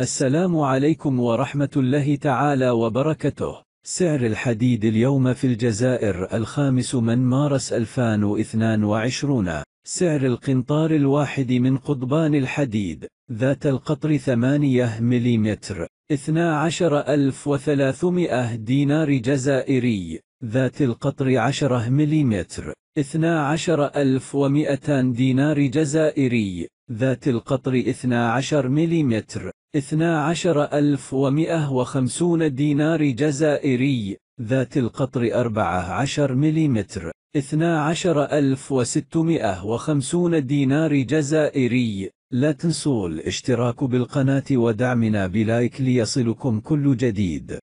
السلام عليكم ورحمة الله تعالى وبركاته سعر الحديد اليوم في الجزائر الخامس من مارس 2022 سعر القنطار الواحد من قضبان الحديد ذات القطر 8 ملم 12300 دينار جزائري ذات القطر 10 ملم 12200 دينار جزائري ذات القطر 12 ملم 12150 دينار جزائري ذات القطر 14 ملم 12650 دينار جزائري لا تنسوا الاشتراك بالقناة ودعمنا بلايك ليصلكم كل جديد